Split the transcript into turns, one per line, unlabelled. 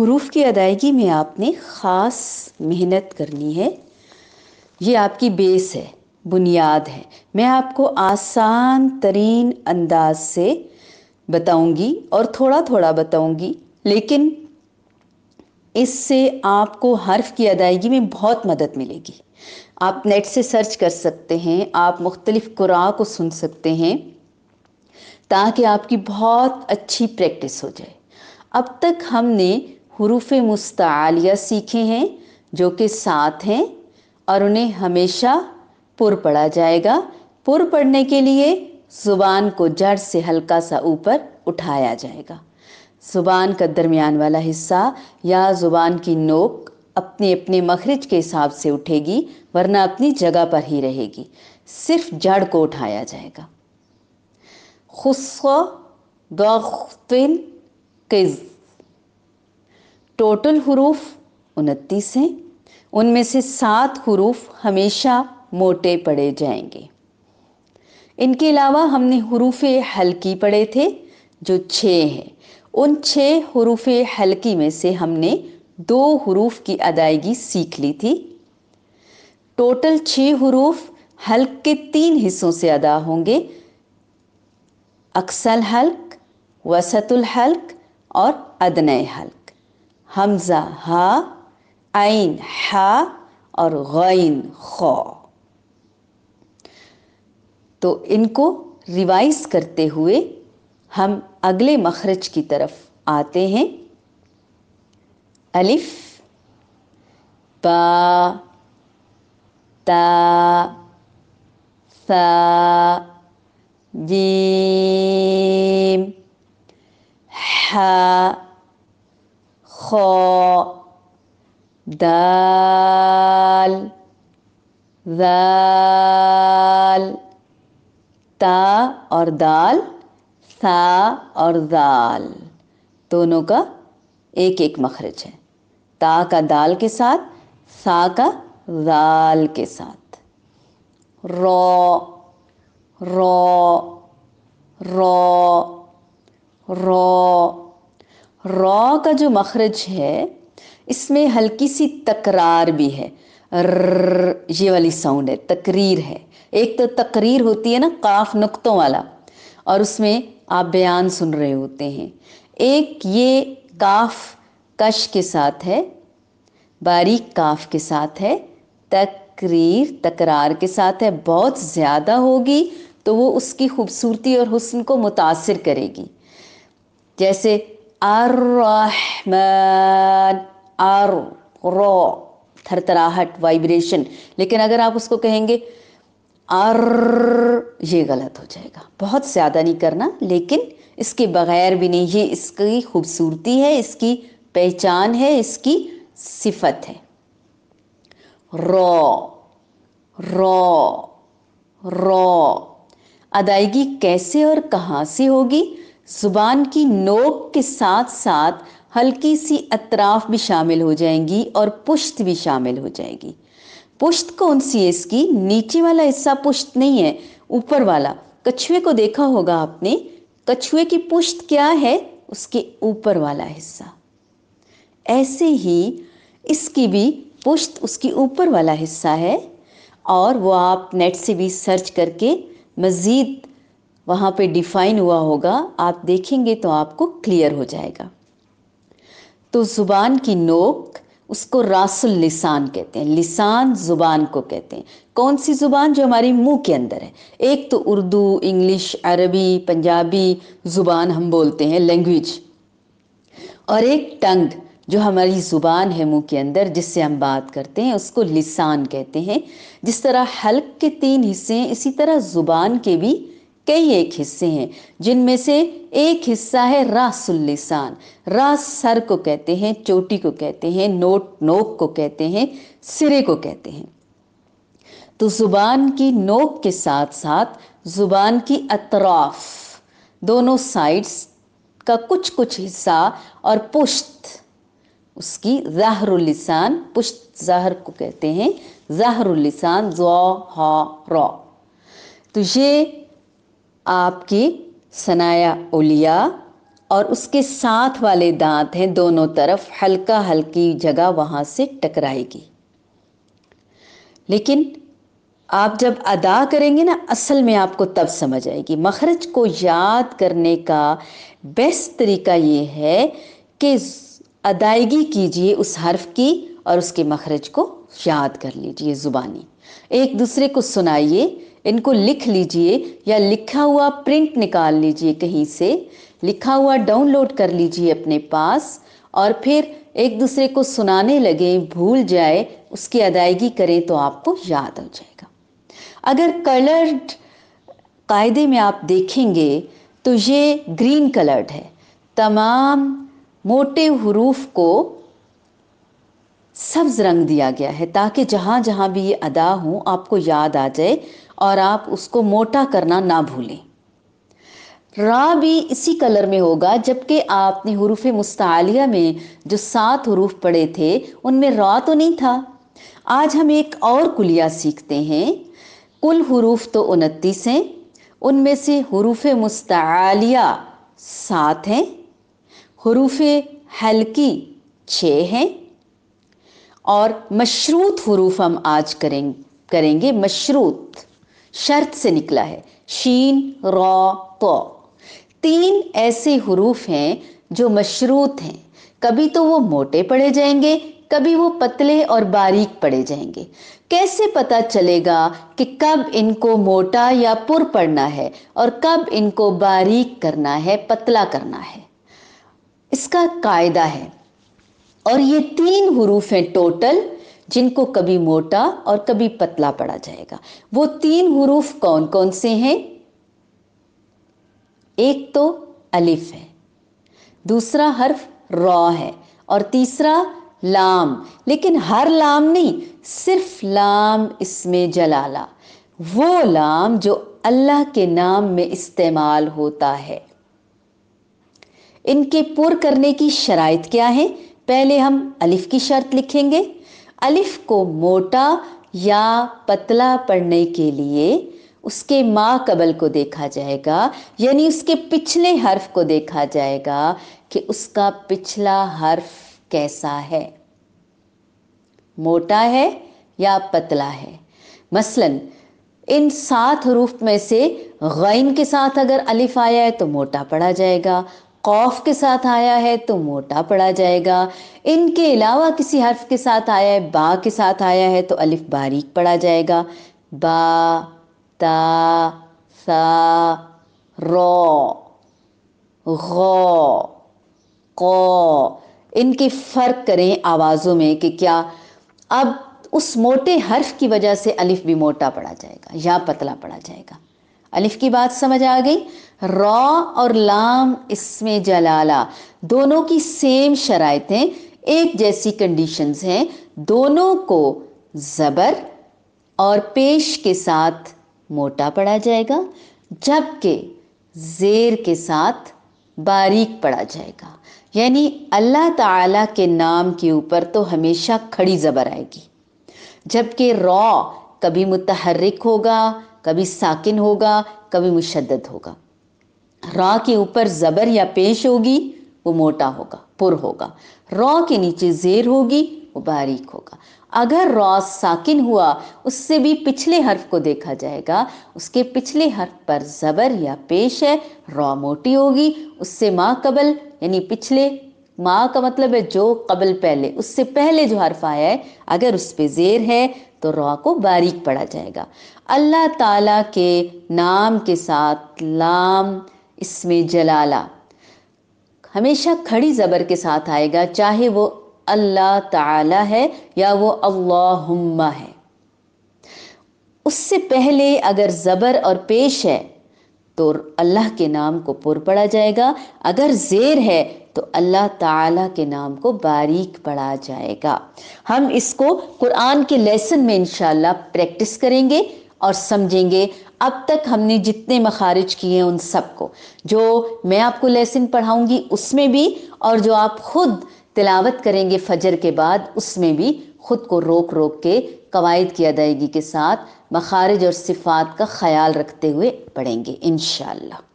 हरूफ की अदायगी में आपने ख़ास मेहनत करनी है ये आपकी बेस है बुनियाद है मैं आपको आसान तरीन अंदाज से बताऊंगी और थोड़ा थोड़ा बताऊंगी लेकिन इससे आपको हर्फ की अदायगी में बहुत मदद मिलेगी आप नेट से सर्च कर सकते हैं आप मुख्तलिफ़ कुरा को सुन सकते हैं ताकि आपकी बहुत अच्छी प्रैक्टिस हो जाए अब तक हमने हरूफ मुस्तालिया सीखे हैं जो कि सात हैं और उन्हें हमेशा पुर पढ़ा जाएगा पुर पढ़ने के लिए ज़ुबान को जड़ से हल्का सा ऊपर उठाया जाएगा ज़ुबान का दरमियान वाला हिस्सा या ज़ुबान की नोक अपने अपने मखरज के हिसाब से उठेगी वरना अपनी जगह पर ही रहेगी सिर्फ जड़ को उठाया जाएगा खुश किज़ टोटल हरूफ उनतीस हैं उनमें से सात हरूफ हमेशा मोटे पड़े जाएंगे इनके अलावा हमने हरूफ हल्की पढ़े थे जो छः हैं उन छः हरूफ हल्की में से हमने दो हरूफ की अदायगी सीख ली थी टोटल छः हरूफ हल्क के तीन हिस्सों से अदा होंगे अक्सल हल्क वसतुल हल्क और अदनय हल्क हमज़ा हा आइन हा और गैन खो तो इनको रिवाइज करते हुए हम अगले मखरज की तरफ आते हैं अलिफ बा ता सा जीम हा خاء دال ذال ता और दाल सा और दाल दोनों का एक एक मखरज है ता का दाल के साथ सा का दाल के साथ रॉ रॉ रॉ रॉ रॉ का जो मखरज है इसमें हल्की सी तकरार भी है रर, ये वाली साउंड है तकरीर है एक तो तकरीर होती है ना काफ नुक्तों वाला और उसमें आप बयान सुन रहे होते हैं एक ये काफ कश के साथ है बारीक काफ के साथ है तकरीर तकरार के साथ है बहुत ज़्यादा होगी तो वो उसकी खूबसूरती और हुस्न को मुतासर करेगी जैसे अर्रहमान अर रो थरथराहट वाइब्रेशन लेकिन अगर आप उसको कहेंगे अर ये गलत हो जाएगा बहुत ज़्यादा नहीं करना लेकिन इसके बगैर भी नहीं ये इसकी खूबसूरती है इसकी पहचान है इसकी सिफत है रॉ रो रो अदायगी कैसे और कहाँ से होगी ज़ुबान की नोक के साथ साथ हल्की सी अतराफ भी शामिल हो जाएंगी और पुश्त भी शामिल हो जाएगी पुश्त कौन सी है इसकी नीचे वाला हिस्सा पुश्त नहीं है ऊपर वाला कछुए को देखा होगा आपने कछुए की पुश्त क्या है उसके ऊपर वाला हिस्सा ऐसे ही इसकी भी पुश्त उसकी ऊपर वाला हिस्सा है और वो आप नेट से भी सर्च करके मज़ीद वहाँ पे डिफाइन हुआ होगा आप देखेंगे तो आपको क्लियर हो जाएगा तो ज़ुबान की नोक उसको रासुल लिसान कहते हैं लिसान ज़ुबान को कहते हैं कौन सी ज़ुबान जो हमारी मुंह के अंदर है एक तो उर्दू इंग्लिश अरबी पंजाबी ज़ुबान हम बोलते हैं लैंग्वेज और एक टंग जो हमारी ज़ुबान है मुंह के अंदर जिससे हम बात करते हैं उसको लिसान कहते हैं जिस तरह हल्क के तीन हिस्से हैं इसी तरह ज़ुबान के भी कई एक हिस्से हैं जिनमें से एक हिस्सा है रासुल्लिसान रास सर को कहते हैं चोटी को कहते हैं नोट नोक को कहते हैं सिरे को कहते हैं तो जुबान की नोक के साथ साथ जुबान की अतराफ दोनों साइड्स का कुछ कुछ हिस्सा और पुश्त उसकी जहरुलिसान पुश्त जहर को कहते हैं जहरुलिसान जो हा रो तो ये आपकी सनाया उलिया और उसके साथ वाले दांत हैं दोनों तरफ हल्का हल्की जगह वहां से टकराएगी लेकिन आप जब अदा करेंगे ना असल में आपको तब समझ आएगी मखरज को याद करने का बेस्ट तरीका ये है कि अदायगी कीजिए उस हर्फ की और उसके मखरज को याद कर लीजिए ज़ुबानी एक दूसरे को सुनाइए इनको लिख लीजिए या लिखा हुआ प्रिंट निकाल लीजिए कहीं से लिखा हुआ डाउनलोड कर लीजिए अपने पास और फिर एक दूसरे को सुनाने लगे भूल जाए उसकी अदायगी करें तो आपको याद हो जाएगा अगर कलर्ड कायदे में आप देखेंगे तो ये ग्रीन कलर्ड है तमाम मोटे हरूफ को सब्ज रंग दिया गया है ताकि जहाँ जहाँ भी ये अदा हो आपको याद आ जाए और आप उसको मोटा करना ना भूलें रा भी इसी कलर में होगा जबकि आपने हरूफ मुस्तालिया में जो सात हरूफ पढ़े थे उनमें रा तो नहीं था आज हम एक और कुलिया सीखते हैं कुल हरूफ तो उनतीस हैं उनमें से हरूफ मुस्तालिया सात हैं हरूफ हल्की छः हैं और मशरूत हरूफ हम आज करें करेंगे मशरूत शर्त से निकला है शीन रौ तो तीन ऐसे हरूफ हैं जो मशरूत हैं कभी तो वो मोटे पड़े जाएंगे कभी वो पतले और बारीक पड़े जाएंगे कैसे पता चलेगा कि कब इनको मोटा या पुर पड़ना है और कब इनको बारीक करना है पतला करना है इसका कायदा है और ये तीन हरूफ हैं टोटल जिनको कभी मोटा और कभी पतला पड़ा जाएगा वो तीन हरूफ कौन कौन से हैं एक तो अलिफ है दूसरा हर्फ रॉ है और तीसरा लाम लेकिन हर लाम नहीं सिर्फ लाम इसमें जलाला वो लाम जो अल्लाह के नाम में इस्तेमाल होता है इनके पुर करने की शराइत क्या है पहले हम अलिफ की शर्त लिखेंगे अलिफ को मोटा या पतला पढ़ने के लिए उसके माँ कबल को देखा जाएगा यानी उसके पिछले हर्फ को देखा जाएगा कि उसका पिछला हर्फ कैसा है मोटा है या पतला है मसलन इन सात हरूफ में से गैन के साथ अगर अलिफ आया है तो मोटा पढ़ा जाएगा कौफ के साथ आया है तो मोटा पड़ा जाएगा इनके अलावा किसी हर्फ के साथ आया है बा के साथ आया है तो अलिफ बारीक पड़ा जाएगा बा ता सा रो गौ कौ इनके फ़र्क करें आवाज़ों में कि क्या अब उस मोटे हर्फ की वजह से अलिफ भी मोटा पड़ा जाएगा या पतला पड़ा जाएगा अलिफ की बात समझ आ गई रॉ और लाम इसमें जलाला दोनों की सेम शराइतें एक जैसी कंडीशंस हैं दोनों को ज़बर और पेश के साथ मोटा पढ़ा जाएगा जबकि जेर के साथ बारीक पढ़ा जाएगा यानी अल्लाह ताला के नाम के ऊपर तो हमेशा खड़ी ज़बर आएगी जबकि रॉ कभी मुतहरक होगा कभी साकिन होगा कभी मुशद होगा रा के ऊपर ज़बर या पेश होगी वो मोटा होगा पुर होगा रॉ के नीचे जेर होगी वो बारीक होगा अगर रॉ साकिन हुआ उससे भी पिछले हर्फ को देखा जाएगा उसके पिछले हर्फ पर ज़बर या पेश है रॉ मोटी होगी उससे माँ कबल यानी पिछले माँ का मतलब है जो कबल पहले उससे पहले जो हर्फ आया है अगर उस पर जेर है तो रॉ को बारीक पढ़ा जाएगा अल्लाह ताला के नाम के साथ लाम इसमें जलाला हमेशा खड़ी ज़बर के साथ आएगा चाहे वो अल्लाह ताला है या वो अल्लाहुम्मा है उससे पहले अगर ज़बर और पेश है तो अल्लाह के नाम को पुर पढ़ा जाएगा अगर ज़ेर है तो अल्लाह ताला के नाम को बारीक पढ़ा जाएगा हम इसको कुरान के लेसन में इनशाला प्रैक्टिस करेंगे और समझेंगे अब तक हमने जितने मखारिज किए हैं उन सबको जो मैं आपको लेसन पढ़ाऊंगी उसमें भी और जो आप खुद तिलावत करेंगे फजर के बाद उसमें भी खुद को रोक रोक के कवायद की अदायगी के साथ मखारज और सिफात का ख्याल रखते हुए पढ़ेंगे इन